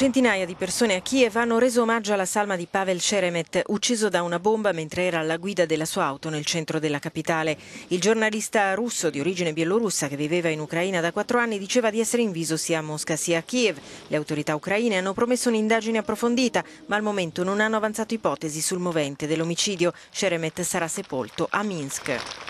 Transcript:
Centinaia di persone a Kiev hanno reso omaggio alla salma di Pavel Sheremet, ucciso da una bomba mentre era alla guida della sua auto nel centro della capitale. Il giornalista russo di origine bielorussa che viveva in Ucraina da quattro anni diceva di essere inviso sia a Mosca sia a Kiev. Le autorità ucraine hanno promesso un'indagine approfondita, ma al momento non hanno avanzato ipotesi sul movente dell'omicidio. Sheremet sarà sepolto a Minsk.